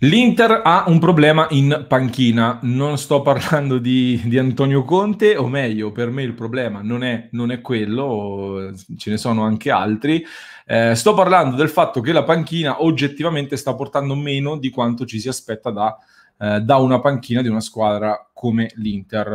L'Inter ha un problema in panchina, non sto parlando di, di Antonio Conte, o meglio, per me il problema non è, non è quello, ce ne sono anche altri. Eh, sto parlando del fatto che la panchina oggettivamente sta portando meno di quanto ci si aspetta da, eh, da una panchina di una squadra come l'Inter,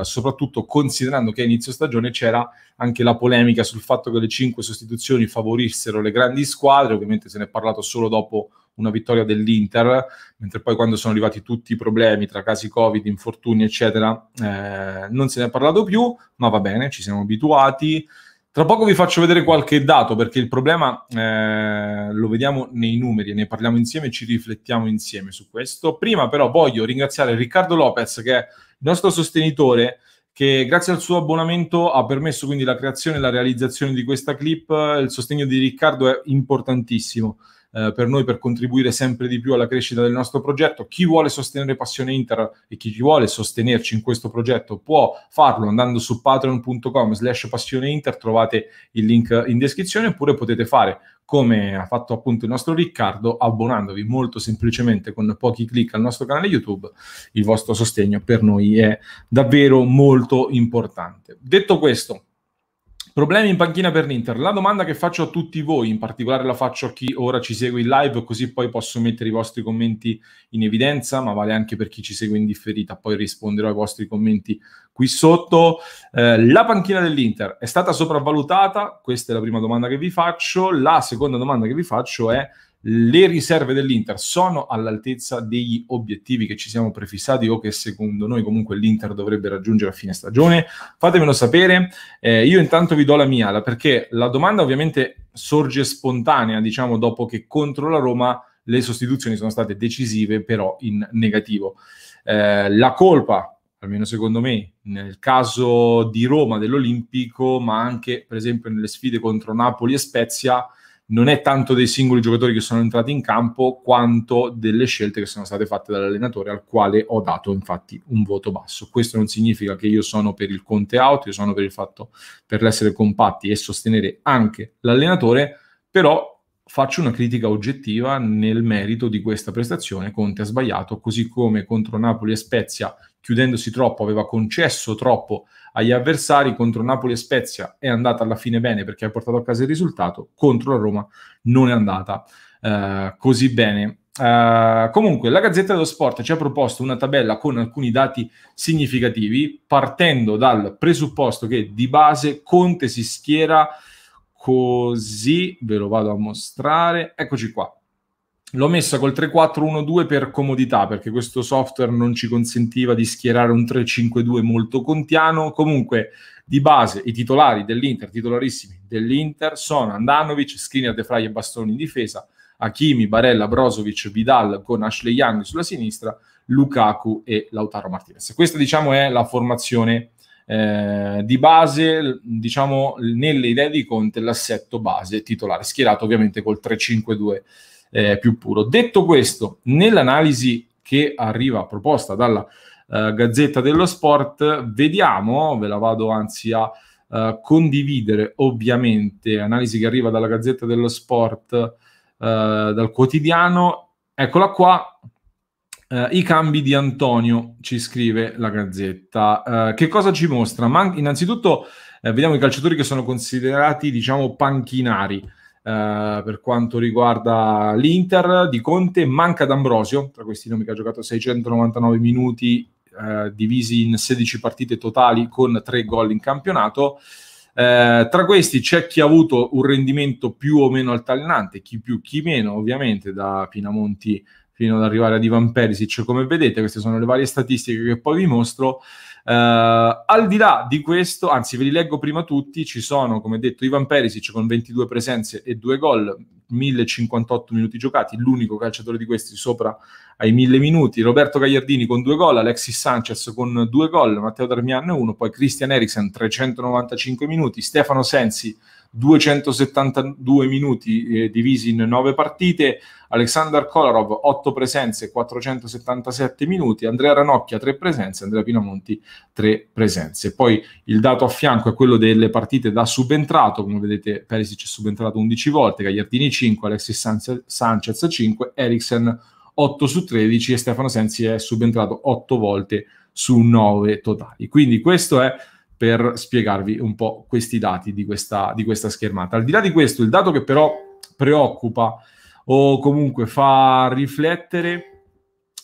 eh, soprattutto considerando che a inizio stagione c'era anche la polemica sul fatto che le cinque sostituzioni favorissero le grandi squadre, ovviamente se ne è parlato solo dopo una vittoria dell'Inter, mentre poi quando sono arrivati tutti i problemi tra casi Covid, infortuni, eccetera, eh, non se ne è parlato più, ma va bene, ci siamo abituati. Tra poco vi faccio vedere qualche dato perché il problema eh, lo vediamo nei numeri, ne parliamo insieme e ci riflettiamo insieme su questo. Prima però voglio ringraziare Riccardo Lopez che è il nostro sostenitore che grazie al suo abbonamento ha permesso quindi la creazione e la realizzazione di questa clip. Il sostegno di Riccardo è importantissimo eh, per noi per contribuire sempre di più alla crescita del nostro progetto. Chi vuole sostenere Passione Inter e chi vuole sostenerci in questo progetto può farlo andando su patreon.com slash passione trovate il link in descrizione oppure potete fare come ha fatto appunto il nostro Riccardo, abbonandovi molto semplicemente con pochi clic al nostro canale YouTube, il vostro sostegno per noi è davvero molto importante. Detto questo, Problemi in panchina per l'Inter. La domanda che faccio a tutti voi, in particolare la faccio a chi ora ci segue in live, così poi posso mettere i vostri commenti in evidenza, ma vale anche per chi ci segue in differita, poi risponderò ai vostri commenti qui sotto. Eh, la panchina dell'Inter è stata sopravvalutata? Questa è la prima domanda che vi faccio. La seconda domanda che vi faccio è le riserve dell'Inter sono all'altezza degli obiettivi che ci siamo prefissati o che secondo noi comunque l'Inter dovrebbe raggiungere a fine stagione? Fatemelo sapere. Eh, io intanto vi do la mia, perché la domanda ovviamente sorge spontanea, diciamo, dopo che contro la Roma le sostituzioni sono state decisive, però in negativo. Eh, la colpa, almeno secondo me, nel caso di Roma, dell'Olimpico, ma anche per esempio nelle sfide contro Napoli e Spezia, non è tanto dei singoli giocatori che sono entrati in campo quanto delle scelte che sono state fatte dall'allenatore al quale ho dato infatti un voto basso. Questo non significa che io sono per il Conte out, io sono per il fatto per l'essere compatti e sostenere anche l'allenatore, però faccio una critica oggettiva nel merito di questa prestazione. Conte ha sbagliato, così come contro Napoli e Spezia, chiudendosi troppo, aveva concesso troppo agli avversari. Contro Napoli e Spezia è andata alla fine bene perché ha portato a casa il risultato. Contro la Roma non è andata eh, così bene. Eh, comunque, la Gazzetta dello Sport ci ha proposto una tabella con alcuni dati significativi, partendo dal presupposto che di base Conte si schiera così, ve lo vado a mostrare, eccoci qua. L'ho messa col 3-4-1-2 per comodità, perché questo software non ci consentiva di schierare un 3-5-2 molto contiano. Comunque, di base, i titolari dell'Inter, titolarissimi dell'Inter, sono Andanovic, Skriniar, De Frey e Bastoni in difesa, Hakimi, Barella, Brozovic, Vidal con Ashley Young sulla sinistra, Lukaku e Lautaro Martinez. Questa, diciamo, è la formazione eh, di base, diciamo, nelle idee di Conte l'assetto base titolare, schierato ovviamente col 3-5-2 eh, più puro. Detto questo, nell'analisi che arriva proposta dalla eh, Gazzetta dello Sport, vediamo, ve la vado anzi a eh, condividere, ovviamente, analisi che arriva dalla Gazzetta dello Sport, eh, dal quotidiano, eccola qua, Uh, I cambi di Antonio, ci scrive la Gazzetta. Uh, che cosa ci mostra? Man- innanzitutto eh, vediamo i calciatori che sono considerati, diciamo, panchinari. Uh, per quanto riguarda l'Inter di Conte, manca D'Ambrosio, tra questi nomi che ha giocato 699 minuti divisi in 16 partite totali con 3 gol in campionato. Eh, tra questi c'è chi ha avuto un rendimento più o meno altalenante, chi più, chi meno, ovviamente da Pinamonti fino ad arrivare ad Ivan Perisic. Come vedete, queste sono le varie statistiche che poi vi mostro. Eh, al di là di questo, anzi, ve li leggo prima tutti. Ci sono, come detto, Ivan Perisic con 22 presenze e 2 gol, 1058 minuti giocati, l'unico calciatore di questi sopra ai 1000 minuti. Roberto Gagliardini con 2 gol, Alexis Sanchez con 2 gol, Matteo Darmian 1, poi Christian Eriksen 395 minuti, Stefano Sensi 272 minuti eh, divisi in 9 partite, Alexander Kolarov 8 presenze, 477 minuti, Andrea Ranocchia 3 presenze, Andrea Pinamonti 3 presenze. Poi il dato a fianco è quello delle partite da subentrato, come vedete Perisic è subentrato 11 volte, Gagliardini 5, Alexis Sanchez 5, Eriksen 8 su 13 e Stefano Sensi è subentrato 8 volte su 9 totali. Quindi questo è per spiegarvi un po' questi dati di questa, di questa schermata. Al di là di questo, il dato che però preoccupa o comunque fa riflettere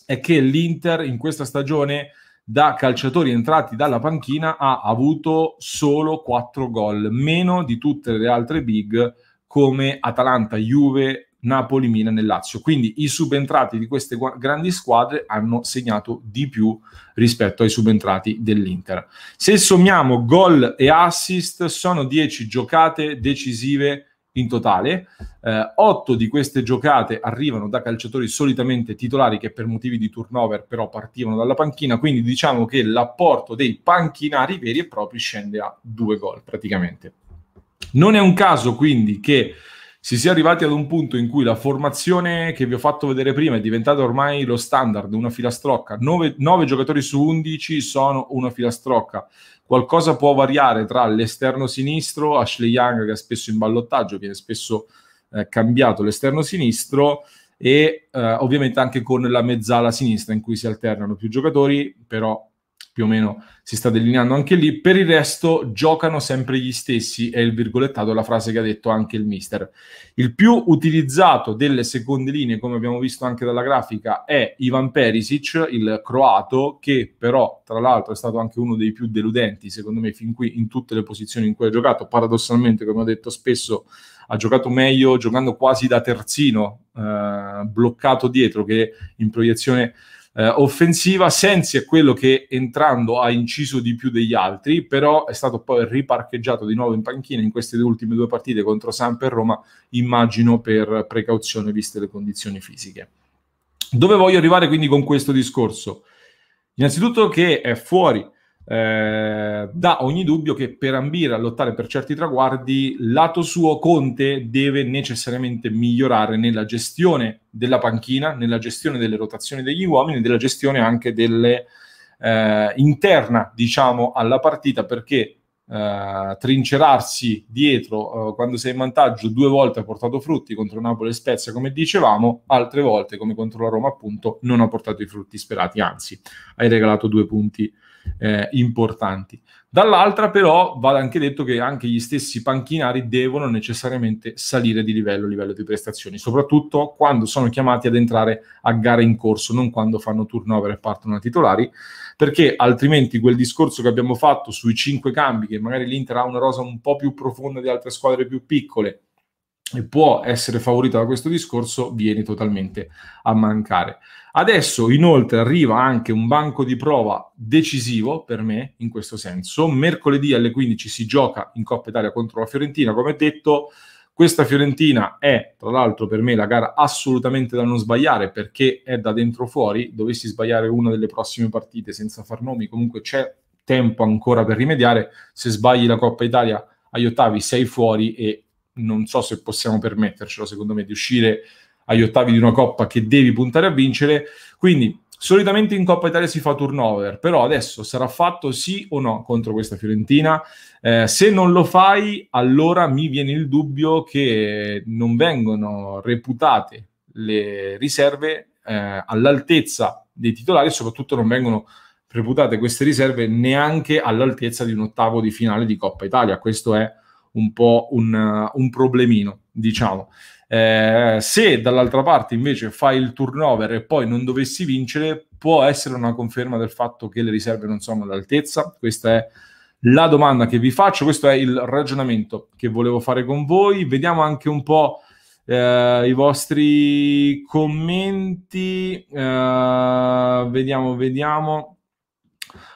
è che l'Inter in questa stagione da calciatori entrati dalla panchina ha avuto solo 4 gol, meno di tutte le altre big come Atalanta, Juve, Napoli, Milan e Lazio. Quindi i subentrati di queste grandi squadre hanno segnato di più rispetto ai subentrati dell'Inter. Se sommiamo gol e assist, sono 10 giocate decisive in totale. Eh, 8 di queste giocate arrivano da calciatori solitamente titolari che per motivi di turnover però partivano dalla panchina, quindi diciamo che l'apporto dei panchinari veri e propri scende a 2 gol praticamente. Non è un caso quindi che si sia arrivati ad un punto in cui la formazione che vi ho fatto vedere prima è diventata ormai lo standard, una filastrocca. 9, giocatori su 11 sono una filastrocca. Qualcosa può variare tra l'esterno sinistro, Ashley Young che è spesso in ballottaggio, viene spesso eh, cambiato l'esterno sinistro e eh, ovviamente anche con la mezzala sinistra in cui si alternano più giocatori, però più o meno si sta delineando anche lì. Per il resto giocano sempre gli stessi, è il virgolettato, la frase che ha detto anche il mister. Il più utilizzato delle seconde linee, come abbiamo visto anche dalla grafica, è Ivan Perisic, il croato, che però tra l'altro è stato anche uno dei più deludenti, secondo me, fin qui in tutte le posizioni in cui ha giocato. Paradossalmente, come ho detto spesso, ha giocato meglio giocando quasi da terzino, eh, bloccato dietro, che in proiezione eh, offensiva. Sensi è quello che entrando ha inciso di più degli altri, però è stato poi riparcheggiato di nuovo in panchina in queste ultime due partite contro Samp e Roma, immagino per precauzione viste le condizioni fisiche. Dove voglio arrivare quindi con questo discorso? Innanzitutto che è fuori eh, da ogni dubbio che per ambire a lottare per certi traguardi, lato suo Conte deve necessariamente migliorare nella gestione della panchina, nella gestione delle rotazioni degli uomini, nella gestione anche delle eh, interna, diciamo, alla partita, perché eh, trincerarsi dietro eh, quando sei in vantaggio due volte ha portato frutti contro Napoli e Spezia, come dicevamo, altre volte, come contro la Roma, appunto, non ha portato i frutti sperati, anzi, hai regalato due punti eh, importanti. Dall'altra però va anche detto che anche gli stessi panchinari devono necessariamente salire di livello, livello di prestazioni, soprattutto quando sono chiamati ad entrare a gare in corso, non quando fanno turnover e partono a titolari, perché altrimenti quel discorso che abbiamo fatto sui cinque cambi, che magari l'Inter ha una rosa un po' più profonda di altre squadre più piccole, e può essere favorita da questo discorso, viene totalmente a mancare. Adesso inoltre arriva anche un banco di prova decisivo per me in questo senso. Mercoledì alle 15 si gioca in Coppa Italia contro la Fiorentina, come detto. Questa Fiorentina è, tra l'altro, per me la gara assolutamente da non sbagliare perché è da dentro fuori. Dovessi sbagliare una delle prossime partite senza far nomi, comunque c'è tempo ancora per rimediare. Se sbagli la Coppa Italia agli ottavi sei fuori e non so se possiamo permettercelo, secondo me, di uscire agli ottavi di una coppa che devi puntare a vincere. Quindi, solitamente in Coppa Italia si fa turnover, però adesso sarà fatto sì o no contro questa Fiorentina. Eh, se non lo fai, allora mi viene il dubbio che non vengono reputate le riserve eh, all'altezza dei titolari e soprattutto non vengono reputate queste riserve neanche all'altezza di un ottavo di finale di Coppa Italia. Questo è un po' un, uh, un problemino, diciamo. Eh, se dall'altra parte invece fai il turnover e poi non dovessi vincere, può essere una conferma del fatto che le riserve non sono all'altezza. Questa è la domanda che vi faccio, questo è il ragionamento che volevo fare con voi. Vediamo anche un po'. Eh, i vostri commenti. Eh, vediamo, vediamo.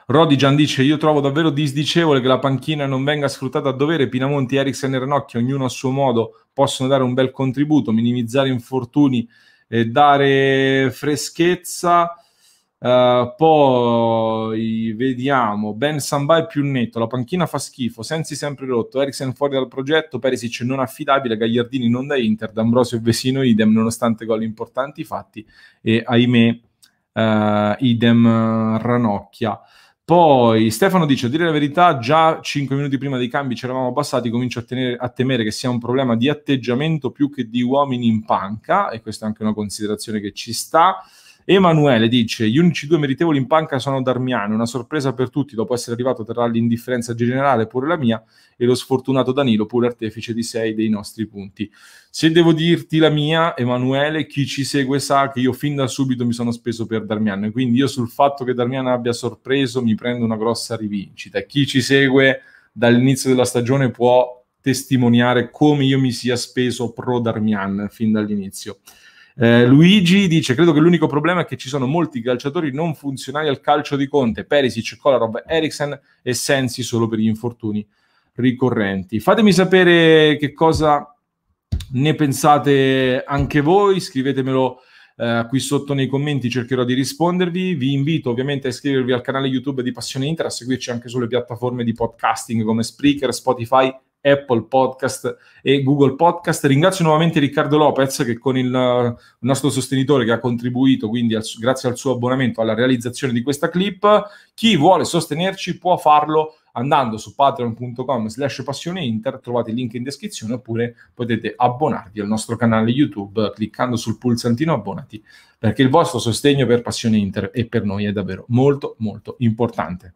Rodigian dice: Io trovo davvero disdicevole che la panchina non venga sfruttata a dovere. Pinamonti, Eriksen e Ranocchi, ognuno a suo modo, possono dare un bel contributo, minimizzare infortuni e dare freschezza. Uh, poi vediamo Ben Samba è più netto la panchina fa schifo, Sensi sempre rotto Eriksen fuori dal progetto, Perisic non affidabile Gagliardini non da Inter, D'Ambrosio e Vesino idem nonostante gol importanti fatti e ahimè uh, idem Ranocchia poi Stefano dice: a dire la verità, già 5 minuti prima dei cambi ci eravamo passati. Comincio a, tenere, a, temere che sia un problema di atteggiamento più che di uomini in panca, e questa è anche una considerazione che ci sta. Emanuele dice: Gli unici due meritevoli in panca sono Darmiani, una sorpresa per tutti. Dopo essere arrivato tra l'indifferenza generale, pure la mia, e lo sfortunato Danilo, pure artefice di sei dei nostri punti. Se devo dirti la mia, Emanuele, chi ci segue sa che io fin da subito mi sono speso per E Quindi io sul fatto che Darmian abbia sorpreso mi prendo una grossa rivincita. Chi ci segue dall'inizio della stagione può testimoniare come io mi sia speso pro Darmian fin dall'inizio. Eh, Luigi dice: Credo che l'unico problema è che ci sono molti calciatori non funzionali al calcio di Conte, Perisic, Kolarov, Eriksen e Sensi solo per gli infortuni ricorrenti. Fatemi sapere che cosa ne pensate anche voi, scrivetemelo. Uh, qui sotto nei commenti cercherò di rispondervi. Vi invito ovviamente a iscrivervi al canale YouTube di Passione Inter, a seguirci anche sulle piattaforme di podcasting come Spreaker, Spotify Apple Podcast e Google Podcast. Ringrazio nuovamente Riccardo Lopez che con il, nostro sostenitore che ha contribuito, quindi al, grazie al suo abbonamento, alla realizzazione di questa clip. Chi vuole sostenerci può farlo andando su patreon.com slash passione trovate il link in descrizione oppure potete abbonarvi al nostro canale YouTube cliccando sul pulsantino abbonati perché il vostro sostegno per passione inter e per noi è davvero molto molto importante.